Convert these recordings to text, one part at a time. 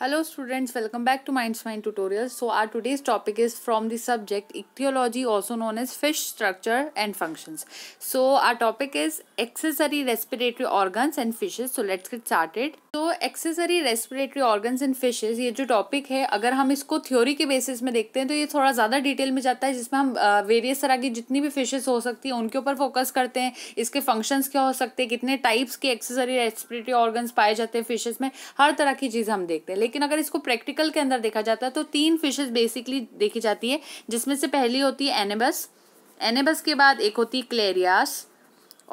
Hello students, welcome back to MindSwine tutorials. So our today's topic is from the subject ichthyology also known as fish structure and functions. So our topic is accessory respiratory organs and fishes so let's get started तो accessory respiratory organs and fishes ये जो topic है अगर हम इसको theory के basis में देखते हैं तो ये थोड़ा ज़्यादा detail में जाता है जिसमें हम various तरह की जितनी भी fishes हो सकती हैं उनके ऊपर focus करते हैं इसके functions क्या हो सकते हैं कितने types के accessory respiratory organs पाए जाते हैं fishes में हर तरह की चीज़ हम देखते हैं लेकिन अगर इसको practical के अंदर देखा जाता है तो तीन फिशेज़ बेसिकली देखी जाती है जिसमें से पहली होती है एनेबस एनेबस के बाद एक होती है क्लेरियास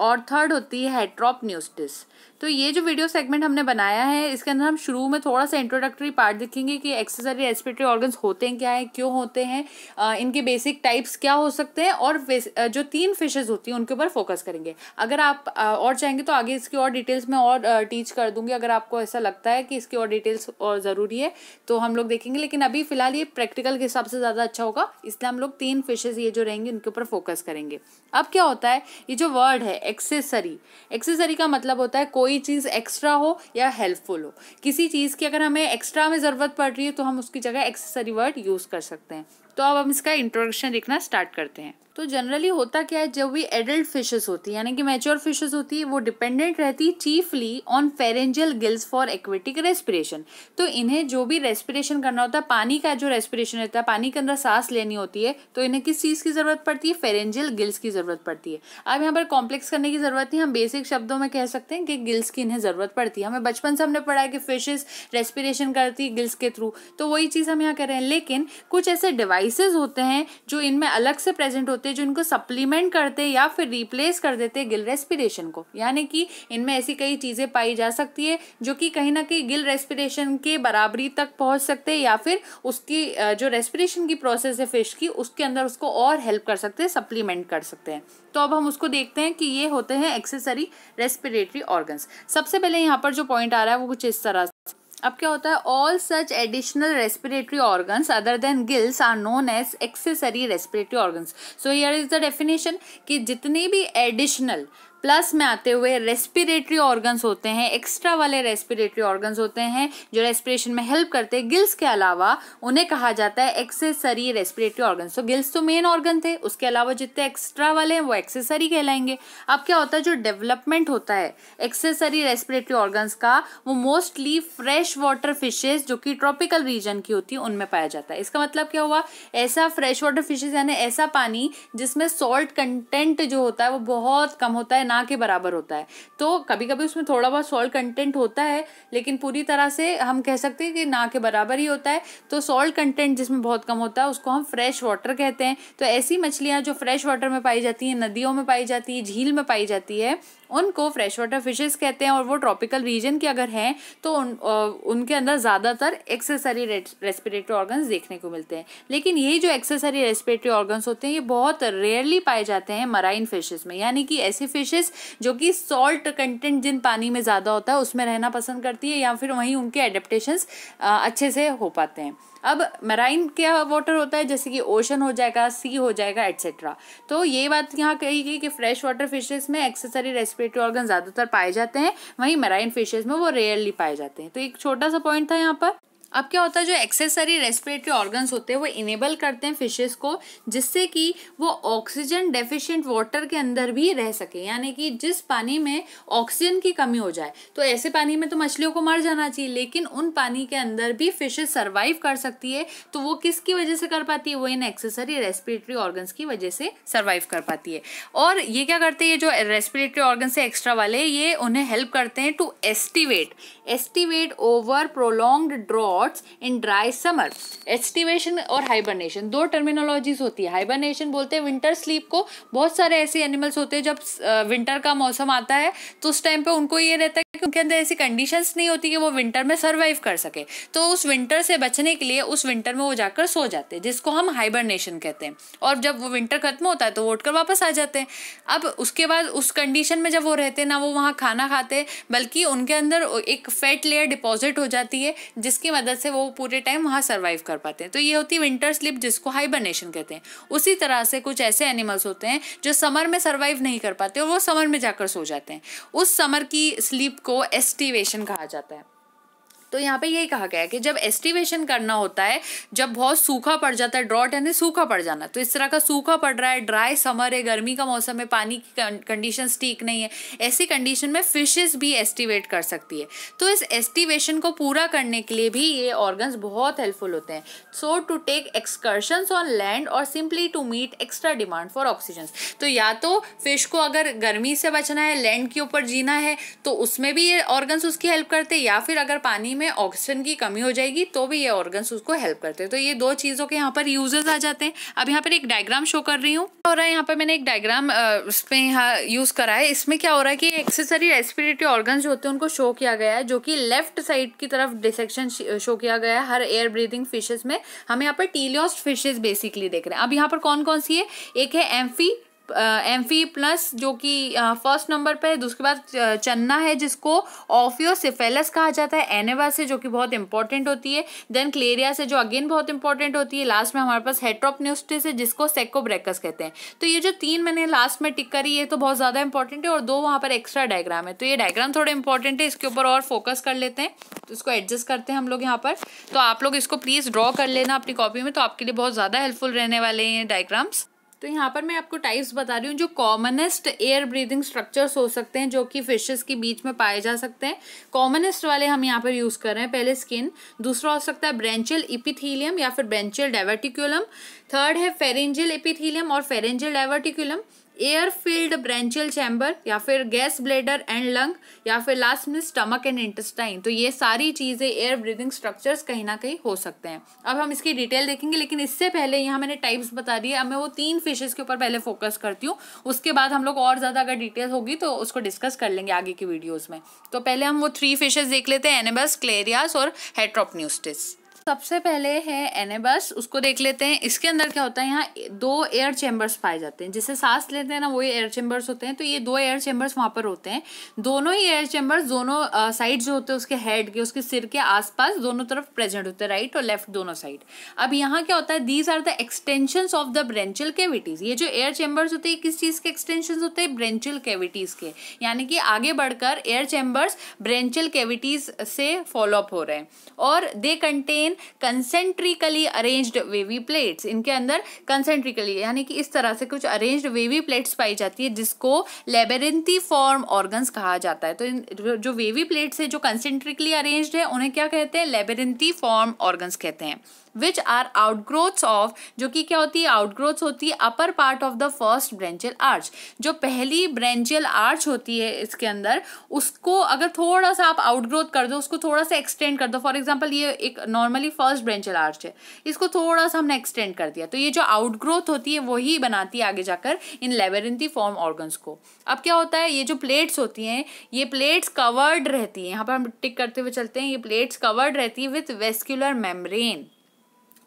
और थर्ड होती है हेट्रोपन्यूस्टिस तो ये जो वीडियो सेगमेंट हमने बनाया है इसके अंदर हम शुरू में थोड़ा सा इंट्रोडक्टरी पार्ट देखेंगे कि एक्सेसरी रेस्पिरेटरी ऑर्गन्स होते हैं क्या है क्यों होते हैं इनके बेसिक टाइप्स क्या हो सकते हैं और जो तीन फिशेज़ होती हैं उनके ऊपर फोकस करेंगे अगर आप और चाहेंगे तो आगे इसकी और डिटेल्स में और टीच कर दूंगी अगर आपको ऐसा लगता है कि इसकी और डिटेल्स और ज़रूरी है तो हम लोग देखेंगे लेकिन अभी फ़िलहाल ये प्रैक्टिकल के हिसाब से ज़्यादा अच्छा होगा इसलिए हम लोग तीन फिशेज़ ये जो रहेंगे उनके ऊपर फोकस करेंगे अब क्या होता है ये जो वर्ड है एक्सेसरी एक्सेसरी का मतलब होता है कोई कोई चीज़ एक्स्ट्रा हो या हेल्पफुल हो किसी चीज़ की अगर हमें एक्स्ट्रा में ज़रूरत पड़ रही है तो हम उसकी जगह एक्सेसरी वर्ड यूज़ कर सकते हैं तो अब हम इसका इंट्रोडक्शन लिखना स्टार्ट करते हैं तो जनरली होता क्या है जब भी एडल्ट फिशेस होती है यानी कि मैच्योर फिशेस होती है वो डिपेंडेंट रहती है chiefly on pharyngeal gills for aquatic respiration तो इन्हें जो भी रेस्पिरेशन करना होता है पानी का जो रेस्पिरेशन रहता है पानी के अंदर सांस लेनी होती है तो इन्हें किस चीज़ की ज़रूरत पड़ती है फेरेंजियल गिल्स की ज़रूरत पड़ती है अब यहाँ पर कॉम्प्लेक्स करने की ज़रूरत नहीं हम बेसिक शब्दों में कह सकते हैं कि गिल्स की इन्हें ज़रूरत पड़ती है हमें बचपन से हमने पढ़ा है कि फिशेज रेस्पिरेशन करती है गिल्स के थ्रू तो वही चीज़ हम यहाँ कर रहे हैं लेकिन कुछ ऐसे डिवाइस स्पाइसेस होते हैं जो इनमें अलग से प्रेजेंट होते हैं जो इनको सप्लीमेंट करते हैं या फिर रिप्लेस कर देते हैं गिल रेस्पिरेशन को यानी कि इनमें ऐसी कई चीज़ें पाई जा सकती है जो कि कहीं ना कहीं गिल रेस्पिरेशन के बराबरी तक पहुँच सकते हैं या फिर उसकी जो रेस्पिरेशन की प्रोसेस है फिश की उसके अंदर उसको और हेल्प कर सकते हैं सप्लीमेंट कर सकते हैं तो अब हम उसको देखते हैं कि ये होते हैं एक्सेसरी रेस्पिरेटरी ऑर्गन्स सबसे पहले यहाँ पर जो पॉइंट आ रहा है वो कुछ इस तरह अब क्या होता है all such additional respiratory organs other than gills are known as accessory respiratory organs so here is the definition कि जितने भी एडिशनल प्लस में आते हुए रेस्पिरेटरी ऑर्गन्स होते हैं एक्स्ट्रा वाले रेस्पिरेटरी ऑर्गन्स होते हैं जो रेस्पिरेशन में हेल्प करते हैं गिल्स के अलावा उन्हें कहा जाता है एक्सेसरी रेस्पिरेटरी ऑर्गन तो गिल्स तो मेन ऑर्गन थे उसके अलावा जितने एक्स्ट्रा वाले हैं वो एक्सेसरी कहलाएंगे अब क्या होता है जो डेवलपमेंट होता है एक्सेसरी रेस्पिरेटरी ऑर्गन्स का वो मोस्टली फ्रेश वाटर फिशेज जो कि ट्रॉपिकल रीजन की होती है उनमें पाया जाता है इसका मतलब क्या हुआ ऐसा फ्रेश वाटर फिशेज यानी ऐसा पानी जिसमें सॉल्ट कंटेंट जो होता है वो बहुत कम होता है ना ना के बराबर होता है तो कभी कभी उसमें थोड़ा बहुत सॉल्ट कंटेंट होता है लेकिन पूरी तरह से हम कह सकते हैं कि ना के बराबर ही होता है तो सॉल्ट कंटेंट जिसमें बहुत कम होता है उसको हम फ्रेश वाटर कहते हैं तो ऐसी मछलियाँ जो फ्रेश वाटर में पाई जाती हैं नदियों में पाई जाती है झील में पाई जाती है उनको फ्रेश वाटर फिशेस कहते हैं और वो ट्रॉपिकल रीजन के अगर हैं तो उन, उनके अंदर ज़्यादातर एक्सेसरी रेस्पिरेटरी ऑर्गन्स देखने को मिलते हैं लेकिन ये जो एक्सेसरी रेस्पिरेटरी ऑर्गन्स होते हैं ये बहुत रेयरली पाए जाते हैं मराइन फिशेस में यानी कि ऐसे फिश फिशेस जो कि सॉल्ट कंटेंट जिन पानी में ज़्यादा होता है उसमें रहना पसंद करती है या फिर वहीं उनके एडेप्टेशंस अच्छे से हो पाते हैं अब मराइन क्या वाटर होता है जैसे कि ओशन हो जाएगा सी हो जाएगा एट्सेट्रा तो ये बात यहाँ कही गई कि फ्रेश वाटर फिशेज में एक्सेसरी रेस्पिरेटरी ऑर्गन ज़्यादातर पाए जाते हैं वहीं मराइन फिशेज में वो रेयरली पाए जाते हैं तो एक छोटा सा पॉइंट था यहाँ पर अब क्या होता है जो एक्सेसरी रेस्पिरेटरी ऑर्गन्स होते हैं वो इनेबल करते हैं फिशेस को जिससे कि वो ऑक्सीजन डेफिशिएंट वाटर के अंदर भी रह सके यानी कि जिस पानी में ऑक्सीजन की कमी हो जाए तो ऐसे पानी में तो मछलियों को मर जाना चाहिए लेकिन उन पानी के अंदर भी फिशेस सर्वाइव कर सकती है तो वो किसकी वजह से कर पाती है वो इन एक्सेसरी रेस्पिरेटरी ऑर्गन्स की वजह से सर्वाइव कर पाती है और ये क्या करते हैं जो रेस्पिरेटरी ऑर्गन से एक्स्ट्रा वाले ये उन्हें हेल्प करते हैं to aestivate aestivate over prolonged drought spots in dry summer aestivation और हाइबरनेशन दो टर्मिनोलॉजीज होती है हाइबरनेशन बोलते हैं विंटर स्लीप को बहुत सारे ऐसे एनिमल्स होते हैं जब विंटर का मौसम आता है तो उस टाइम पे उनको ये रहता है कि उनके अंदर ऐसी कंडीशंस नहीं होती कि वो विंटर में सर्वाइव कर सके तो उस विंटर से बचने के लिए उस विंटर में वो जाकर सो जाते हैं जिसको हम हाइबरनेशन कहते हैं और जब वो विंटर खत्म होता है तो वो उठकर वापस आ जाते हैं अब उसके बाद उस कंडीशन में जब वो रहते हैं ना वो वहाँ खाना खाते बल्कि उनके अंदर एक फैट लेयर डिपॉजिट हो जाती है जिसकी मदद मदद से वो पूरे टाइम वहाँ सर्वाइव कर पाते हैं तो ये होती है विंटर स्लिप जिसको हाइबरनेशन कहते हैं उसी तरह से कुछ ऐसे एनिमल्स होते हैं जो समर में सर्वाइव नहीं कर पाते और वो समर में जाकर सो जाते हैं उस समर की स्लीप को एस्टिवेशन कहा जाता है तो यहाँ पे यही कहा गया है कि जब एस्टिवेशन करना होता है जब बहुत सूखा पड़ जाता है ड्रॉट यानी सूखा पड़ जाना तो इस तरह का सूखा पड़ रहा है ड्राई समर है गर्मी का मौसम है पानी की कंडीशन ठीक नहीं है ऐसी कंडीशन में फिशेस भी एस्टिवेट कर सकती है तो इस एस्टिवेशन को पूरा करने के लिए भी ये ऑर्गन्स बहुत हेल्पफुल होते हैं so to take excursion on land और simply to meet extra demand for oxygen तो या तो फिश को अगर गर्मी से बचना है लैंड के ऊपर जीना है तो उसमें भी ये ऑर्गन्स उसकी हेल्प करते हैं या फिर अगर पानी बॉडी में ऑक्सीजन की कमी हो जाएगी तो भी ये ऑर्गन्स उसको हेल्प करते हैं तो ये दो चीज़ों के यहाँ पर यूजेस आ जाते हैं अब यहाँ पर एक डायग्राम शो कर रही हूँ हो रहा है यहाँ पर मैंने एक डायग्राम इसमें यहाँ यूज़ करा है इसमें क्या हो रहा है कि एक्सेसरी रेस्पिरेटरी ऑर्गन जो होते हैं उनको शो किया गया है जो कि लेफ्ट साइड की तरफ डिसेक्शन शो किया गया है हर एयर ब्रीदिंग फिशेज में हम यहाँ पर टीलियोस्ट फिशेज बेसिकली देख रहे हैं अब यहाँ पर कौन कौन सी है एक है एम्फी एम फी प्लस जो कि फर्स्ट नंबर पे है दूसरे बाद चन्ना है जिसको ऑफियो सिफेलस कहा जाता है एनेवा से जो कि बहुत इंपॉर्टेंट होती है देन क्लेरिया से जो अगेन बहुत इंपॉर्टेंट होती है लास्ट में हमारे पास हेट्रोपन्यूस्टिस है जिसको सेकोब्रेकस कहते हैं तो ये जो तीन मैंने लास्ट में टिक करी ये तो बहुत ज़्यादा इंपॉर्टेंट है और दो वहाँ पर एक्स्ट्रा डायग्राम है तो ये डायग्राम थोड़ा इंपॉर्टेंट है इसके ऊपर और फोकस कर लेते हैं तो इसको एडजस्ट करते हैं हम लोग यहाँ पर तो आप लोग इसको प्लीज़ ड्रॉ कर लेना अपनी कॉपी में तो आपके लिए बहुत ज़्यादा हेल्पफुल रहने वाले हैं डायग्राम्स तो यहाँ पर मैं आपको टाइप्स बता रही हूँ जो कॉमनेस्ट एयर ब्रीदिंग स्ट्रक्चर्स हो सकते हैं जो कि फिशेस के बीच में पाए जा सकते हैं कॉमनेस्ट वाले हम यहाँ पर यूज़ कर रहे हैं पहले स्किन दूसरा हो सकता है ब्रेंचियल इपिथीलियम या फिर ब्रेंचियल डाइवर्टिक्यूलम थर्ड है फेरेंजियल एपिथीलियम और pharyngeal diverticulum air filled branchial chamber या फिर गैस ब्लेडर एंड लंग या फिर लास्ट में स्टमक एंड इंटेस्टाइन तो ये सारी चीज़ें एयर ब्रीदिंग स्ट्रक्चर्स कहीं ना कहीं हो सकते हैं अब हम इसकी डिटेल देखेंगे लेकिन इससे पहले यहाँ मैंने टाइप्स बता दिए अब मैं वो तीन फिशेज के ऊपर पहले फोकस करती हूँ उसके बाद हम लोग और ज़्यादा अगर डिटेल होगी तो उसको डिस्कस कर लेंगे आगे की वीडियोज़ में तो पहले हम वो थ्री फिशेज देख लेते हैं एनेबस क्लेरियास और हेट्रोपन्यूस्टिस सबसे पहले है एनेबस उसको देख लेते हैं इसके अंदर क्या होता है यहाँ दो एयर चैम्बर्स पाए जाते हैं जिसे सांस लेते हैं ना वही एयर चैम्बर्स होते हैं तो ये दो एयर चैम्बर्स वहाँ पर होते हैं दोनों ही एयर चैम्बर्स दोनों साइड जो होते हैं उसके हेड के उसके सिर के आसपास दोनों तरफ प्रेजेंट होते हैं राइट और लेफ्ट दोनों साइड अब यहाँ क्या होता है these are the extension of the branchial cavities ये जो एयर चैम्बर्स होते हैं किस चीज़ के एक्सटेंशन होते हैं ब्रेंचल कैविटीज के यानी कि आगे बढ़कर एयर चैम्बर्स ब्रेंचल कैविटीज से फॉलोअप हो रहे हैं और they contain concentrically arranged wavy plates इनके अंदर कंसेंट्रिकली यानी कि इस तरह से कुछ अरेंज्ड वेवी प्लेट्स पाई जाती है जिसको लेबेरिंथी फॉर्म ऑर्गन्स कहा जाता है तो इन जो वेवी प्लेट्स है जो कंसेंट्रिकली अरेंज्ड है उन्हें क्या कहते हैं लेबेरिंथी फॉर्म ऑर्गन्स कहते हैं विच आर आउटग्रोथ्स ऑफ जो कि क्या होती है आउटग्रोथ्स होती है upper part of the first branchial arch जो पहली ब्रेंचल आर्च होती है इसके अंदर उसको अगर थोड़ा सा आप आउटग्रोथ कर दो उसको थोड़ा सा एक्सटेंड कर दो फॉर एग्जाम्पल ये एक नॉर्मली फर्स्ट ब्रेंचल आर्च है इसको थोड़ा सा हमने एक्सटेंड कर दिया तो ये जो आउटग्रोथ होती है वही बनाती है आगे जाकर इन लेबरिंथी फॉर्म ऑर्गन्स को अब क्या होता है ये जो प्लेट्स होती हैं ये प्लेट्स कवर्ड रहती हैं यहाँ पर हम टिक करते हुए चलते हैं ये प्लेट्स कवर्ड रहती है विथ वेस्क्यूलर मेम्ब्रेन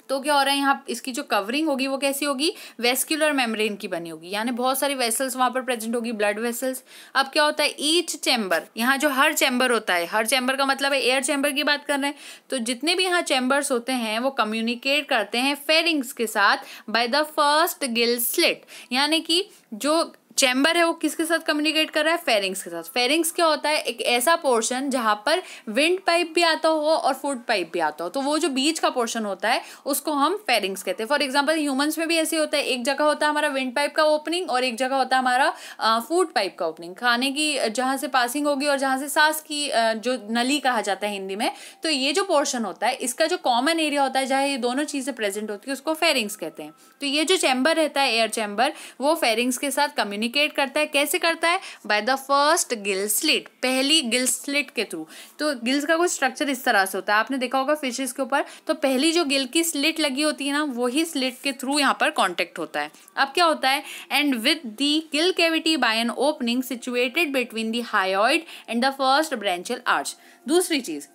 तो क्या हो रहा है यहाँ इसकी जो कवरिंग होगी वो कैसी होगी वेस्क्यूलर मेम्ब्रेन की बनी होगी यानी बहुत सारी वेसल्स वहाँ पर प्रेजेंट होगी ब्लड वेसल्स अब क्या होता है ईच चैम्बर यहाँ जो हर चैम्बर होता है हर चैम्बर का मतलब है एयर चैम्बर की बात कर रहे हैं तो जितने भी यहाँ चैम्बर्स होते हैं वो कम्युनिकेट करते हैं फेरिंग्स के साथ by the first gill slit यानी कि जो चैम्बर है वो किसके साथ कम्युनिकेट कर रहा है फेरिंग्स के साथ फेरिंग्स क्या होता है एक ऐसा पोर्शन जहाँ पर विंड पाइप भी आता हो और फूड पाइप भी आता हो तो वो जो बीच का पोर्शन होता है उसको हम फेरिंग्स कहते हैं फॉर एग्जाम्पल ह्यूमन्स में भी ऐसे होता है एक जगह होता है हमारा विंड पाइप का ओपनिंग और एक जगह होता है हमारा फूड पाइप का ओपनिंग खाने की जहाँ से पासिंग होगी और जहाँ से सांस की जो नली कहा जाता है हिंदी में तो ये जो पोर्शन होता है इसका जो कॉमन एरिया होता है जहाँ ये दोनों चीज़ें प्रेजेंट होती है उसको फेरिंग्स कहते हैं तो ये जो चैम्बर रहता है एयर चैम्बर वो फेरिंग्स के साथ कम्युनिक कम्युनिकेट करता है कैसे करता है by the first gill slit पहली गिल स्लिट के थ्रू तो गिल्स का कुछ स्ट्रक्चर इस तरह से होता है आपने देखा होगा फिशेस के ऊपर तो पहली जो गिल की स्लिट लगी होती है ना वही स्लिट के थ्रू यहाँ पर कॉन्टेक्ट होता है अब क्या होता है end with the gill cavity by an opening situated between the hyoid and the first branchial arch दूसरी चीज़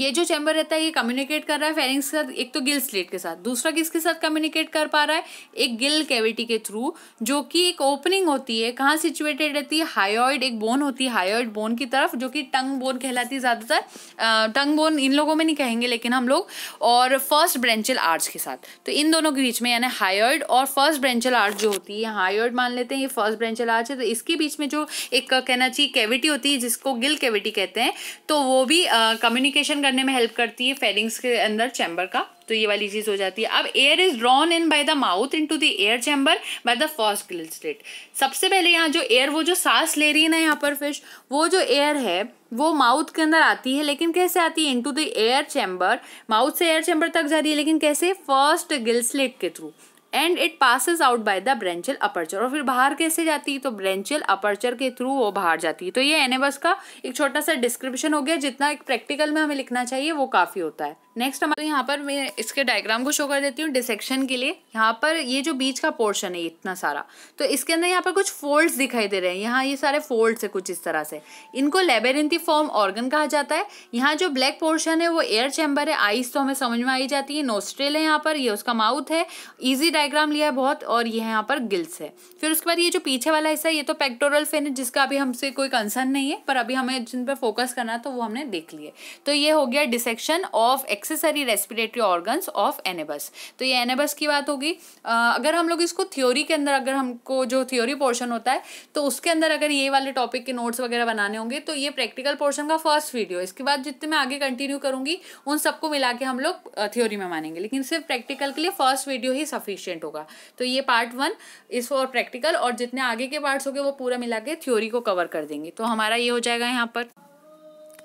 ये जो चैम्बर रहता है ये कम्युनिकेट कर रहा है फेरिंग्स के साथ एक तो गिल स्लेट के साथ दूसरा किसके साथ कम्युनिकेट कर पा रहा है एक गिल कैविटी के थ्रू जो कि एक ओपनिंग होती है कहाँ सिचुएटेड रहती है हायोइड एक बोन होती है हायोइड बोन की तरफ जो कि टंग बोन कहलाती है ज़्यादातर टंग बोन इन लोगों में नहीं कहेंगे लेकिन हम लोग और फर्स्ट ब्रेंचल आर्ट्स के साथ तो इन दोनों के बीच में यानी हायोइड और फर्स्ट ब्रेंचल आर्ट जो होती है हायोइड मान लेते हैं ये फर्स्ट ब्रेंचल आर्ट है तो इसके बीच में जो एक कहना चाहिए कैविटी होती है जिसको गिल कैविटी कहते हैं तो वो भी कम्युनिकेशन रोटेशन करने में हेल्प करती है फेरिंग्स के अंदर चैम्बर का तो ये वाली चीज़ हो जाती है अब air is drawn in by the mouth into the air chamber by the first gill slit सबसे पहले यहाँ जो एयर वो जो सांस ले रही है ना यहाँ पर फिश वो जो एयर है वो माउथ के अंदर आती है लेकिन कैसे आती है into the air chamber mouth से एयर चैम्बर तक जा रही है लेकिन कैसे फर्स्ट गिल स्लिट के through and it passes out by the branchial aperture और फिर बाहर कैसे जाती है तो ब्रेंचल अपर्चर के थ्रू वो बाहर जाती है तो ये एनेबस का एक छोटा सा डिस्क्रिप्शन हो गया जितना एक प्रैक्टिकल में हमें लिखना चाहिए वो काफ़ी होता है नेक्स्ट हमारे यहाँ पर मैं इसके डायग्राम को शो कर देती हूँ डिसेक्शन के लिए यहाँ पर ये जो बीच का पोर्शन है इतना सारा तो इसके अंदर यहाँ पर कुछ फोल्ड्स दिखाई दे रहे हैं यहाँ ये सारे फोल्ड्स है कुछ इस तरह से इनको लेबेरिंथी फॉर्म ऑर्गन कहा जाता है यहाँ जो ब्लैक पोर्शन है वो एयर चैम्बर है आइस तो हमें समझ में आई जाती है नोस्ट्रेल है यहाँ पर ये उसका माउथ है ईजी डायग्राम लिया है बहुत और ये यहाँ पर गिल्स है फिर उसके बाद ये जो पीछे वाला हिस्सा ये तो पेक्टोरल फेन है जिसका अभी हमसे कोई कंसर्न नहीं है पर अभी हमें जिन पर फोकस करना तो वो हमने देख लिए तो ये हो गया dissection of ex accessory respiratory organs of Anabas तो ये एनेबस की बात होगी अगर हम लोग इसको थ्योरी के अंदर अगर हमको जो थ्योरी पोर्शन होता है तो उसके अंदर अगर ये वाले टॉपिक के नोट्स वगैरह बनाने होंगे तो ये प्रैक्टिकल पोर्शन का फर्स्ट वीडियो इसके बाद जितने मैं आगे कंटिन्यू करूंगी उन सबको मिला के हम लोग थ्योरी में मानेंगे लेकिन सिर्फ प्रैक्टिकल के लिए फर्स्ट वीडियो ही सफिशियंट होगा तो ये part one is for practical और जितने आगे के पार्ट्स होंगे वो पूरा मिला के थ्योरी को कवर कर देंगे तो हमारा ये हो जाएगा यहाँ पर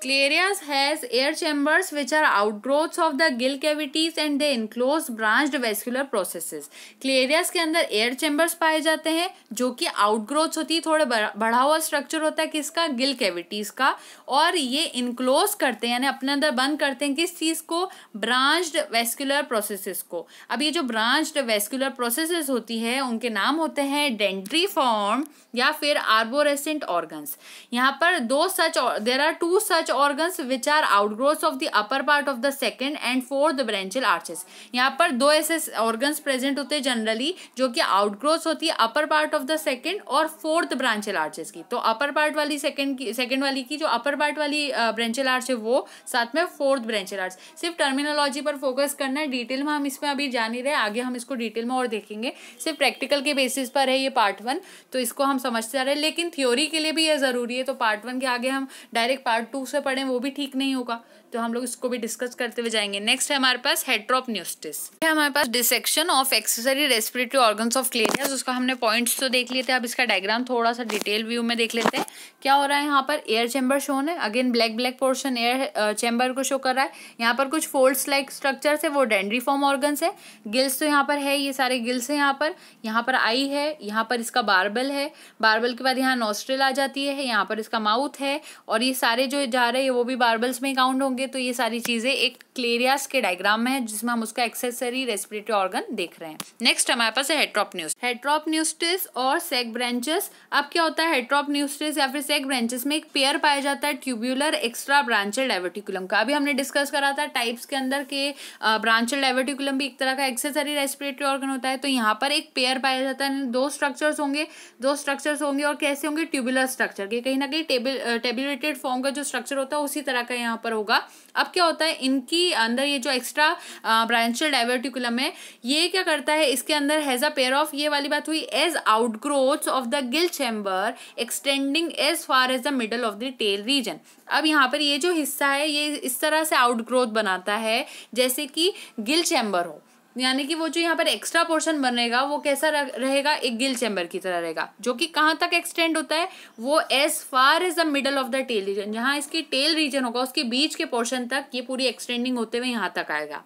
Sclerias has air chambers which are outgrowths of the gill cavities and they enclose branched vascular process Sclerias के अंदर एयर चैम्बर्स पाए जाते हैं जो कि outgrowths होती है थोड़ा बढ़ा हुआ स्ट्रक्चर होता है किसका गिल कैविटीज का और ये इनक्लोज करते हैं यानी अपने अंदर बंद करते हैं किस चीज़ को ब्रांच्ड वेस्कुलर प्रोसेसेस को अब ये जो ब्रांच्ड वेस्कुलर प्रोसेस होती है उनके नाम होते हैं डेंट्री फॉर्म या फिर आर्बोरेसेंट ऑर्गन्स यहाँ पर दो such there are two such organs which are outgrowths of the upper part of the second and fourth branchial arches यहाँ पर दो ऐसे organs present होते हैं generally जो कि outgrowths होती है upper part of the second और fourth branchial arches की तो upper part वाली second की second वाली की जो upper part वाली branchial arch है वो साथ में fourth branchial arch सिर्फ terminology पर focus करना है detail में हम इसमें अभी जान ही रहे आगे हम इसको detail में और देखेंगे सिर्फ practical के basis पर है ये part वन तो इसको हम समझते जा रहे हैं लेकिन थ्योरी के लिए भी यह ज़रूरी है तो पार्ट वन के आगे हम डायरेक्ट पार्ट टू से पढ़ें वो भी ठीक नहीं होगा तो हम लोग इसको भी डिस्कस करते हुए जाएंगे नेक्स्ट है हमारे पास हेट्रोप न्यूस्टिस है हमारे पास dissection of accessory respiratory organ of Clarias उसका हमने पॉइंट्स तो देख लिए थे अब इसका डायग्राम थोड़ा सा डिटेल व्यू में देख लेते हैं क्या हो रहा है यहाँ पर एयर चैम्बर शोन है again black black portion air chamber को शो कर रहा है यहाँ पर कुछ फोल्ड्स लाइक स्ट्रक्चर है वो डेंड्रीफॉर्म ऑर्गन है गिल्स तो यहाँ पर है ये सारे गिल्स है यहाँ पर यहाँ पर आई है यहाँ पर इसका बार्बल है बार्बल के बाद यहाँ नोस्ट्रिल आ जाती है यहाँ पर इसका माउथ है और ये सारे जो जा रहे हैं वो भी बार्बल्स में काउंट होंगे देखोगे तो ये सारी चीज़ें एक क्लेरियास के डायग्राम में है जिसमें हम उसका एक्सेसरी रेस्पिरेटरी ऑर्गन देख रहे हैं नेक्स्ट हमारे पास है हेट्रॉप न्यूस्टिस और सेक ब्रांचेस अब क्या होता है हेट्रॉप न्यूस्टिस या फिर सेक ब्रांचेस में एक पेयर पाया जाता है ट्यूब्यूलर एक्स्ट्रा ब्रांचेड डायवर्टिकुलम का अभी हमने डिस्कस करा था टाइप्स के अंदर के ब्रांचेड डायवर्टिकुलम भी एक तरह का एक्सेसरी रेस्पिरेटरी ऑर्गन होता है तो यहाँ पर एक पेयर पाया जाता है दो स्ट्रक्चर्स होंगे दो स्ट्रक्चर्स होंगे और कैसे होंगे ट्यूबुलर स्ट्रक्चर के कहीं ना कहीं टेबल टेबुलेटेड फॉर्म का जो स्ट्रक्चर होता है उसी तरह का यहाँ पर होगा अब क्या होता है इनकी अंदर ये जो एक्स्ट्रा ब्रांचल डाइवर्टिकुलम है ये क्या करता है इसके अंदर हैज़ अ पेयर ऑफ ये वाली बात हुई as outgrowth of the gill chamber extending as far as the middle of the tail region अब यहाँ पर ये जो हिस्सा है ये इस तरह से आउटग्रोथ बनाता है जैसे कि गिल चैम्बर हो यानी कि वो जो यहाँ पर एक्स्ट्रा पोर्शन बनेगा वो कैसा रहेगा एक गिल चैम्बर की तरह रहेगा जो कि कहाँ तक एक्सटेंड होता है वो as far as the middle of the tail region जहाँ इसकी टेल रीजन होगा उसके बीच के पोर्शन तक ये पूरी एक्सटेंडिंग होते हुए यहाँ तक आएगा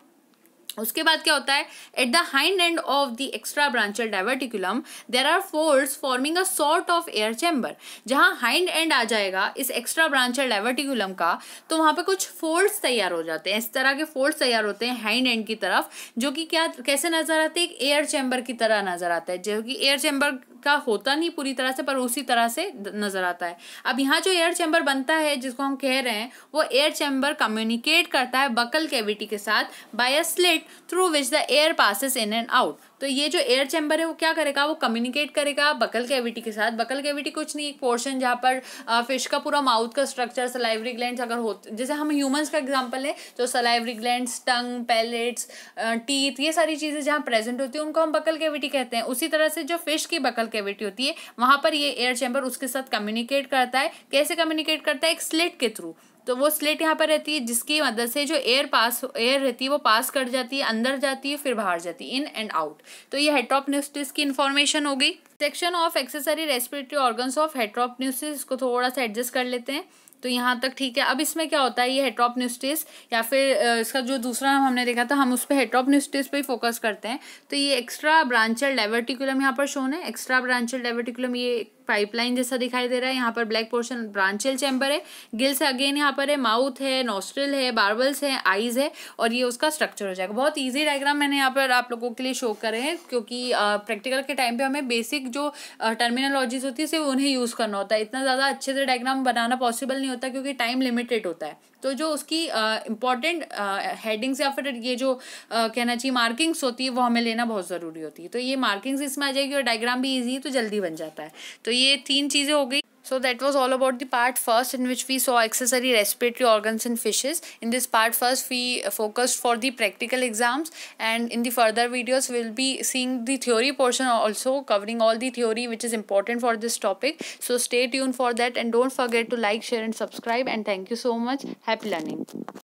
उसके बाद क्या होता है at the hind end of the extra branchial diverticulum there are force forming a sort of air chamber जहाँ हाइंड एंड आ जाएगा इस एक्स्ट्रा ब्रांचल डाइवर्टिकुलम का तो वहाँ पे कुछ फोल्ड्स तैयार हो जाते हैं इस तरह के फोल्ड्स तैयार होते हैं हाइंड एंड की तरफ जो कि क्या कैसे नजर आते हैं एक एयर चैम्बर की तरह नजर आता है जो कि एयर चैम्बर का होता नहीं पूरी तरह से पर उसी तरह से नज़र आता है अब यहाँ जो एयर चैम्बर बनता है जिसको हम कह रहे हैं वो एयर चैम्बर कम्युनिकेट करता है बकल कैविटी के साथ by a slit through which the air passes in and out तो ये जो एयर चैम्बर है वो क्या करेगा वो कम्युनिकेट करेगा बकल कैविटी के साथ बकल कैविटी कुछ नहीं एक पोर्शन जहाँ पर फिश का पूरा माउथ का स्ट्रक्चर सलाइवरी ग्लैंड अगर हो जैसे हम ह्यूमंस का एग्जाम्पल है तो salivary gland tongue palates teeth ये सारी चीज़ें जहाँ प्रेजेंट होती है उनको हम बकल कैविटी कहते हैं उसी तरह से जो फिश की बकल कैविटी होती है वहाँ पर ये एयर चैम्बर उसके साथ कम्युनिकेट करता है कैसे कम्युनिकेट करता है एक स्लिट के थ्रू तो वो स्लेट यहाँ पर रहती है जिसकी मदद से जो एयर पास एयर रहती है वो पास कर जाती है अंदर जाती है फिर बाहर जाती है इन एंड आउट तो ये हेट्रोपनिस्टिस की इन्फॉर्मेशन हो गई section of accessory respiratory organ of Heteropneustes इसको थोड़ा सा एडजस्ट कर लेते हैं तो यहाँ तक ठीक है अब इसमें क्या होता है ये हेट्रॉप न्यूस्टिस या फिर इसका जो दूसरा नाम हमने देखा था हम उस पर हेट्रॉप न्यूस्टिस पर ही फोकस करते हैं तो ये एक्स्ट्रा ब्रांचल डाइवर्टिकुलम यहाँ पर शोन है एक्स्ट्रा ब्रांचल डाइवर्टिकुलम ये पाइपलाइन जैसा दिखाई दे रहा है यहाँ पर ब्लैक पोर्शन ब्रांचल चैम्बर है गिल्स अगेन यहाँ पर है माउथ है नोस्ट्रिल है बार्बल्स है आईज है और ये उसका स्ट्रक्चर हो जाएगा बहुत ईजी डायग्राम मैंने यहाँ पर आप लोगों के लिए शो करे हैं क्योंकि प्रैक्टिकल के टाइम पर हमें बेसिक जो टर्मिनोलॉजीज होती है सिर्फ उन्हें यूज़ करना होता है इतना ज़्यादा अच्छे से डायग्राम बनाना पॉसिबल नहीं होता क्योंकि टाइम लिमिटेड होता है तो जो उसकी इम्पॉर्टेंट हेडिंग्स या फिर ये जो आ, कहना चाहिए मार्किंग्स होती है वो हमें लेना बहुत ज़रूरी होती है तो ये मार्किंग्स इसमें आ जाएगी और डायग्राम भी ईजी तो जल्दी बन जाता है तो ये तीन चीज़ें हो गई So that was all about the part first in which we saw accessory respiratory organs in fishes. In this part first we focused for the practical exams and in the further videos we'll be seeing the theory portion also covering all the theory which is important for this topic. So stay tuned for that and don't forget to like, share and subscribe and thank you so much. Happy learning.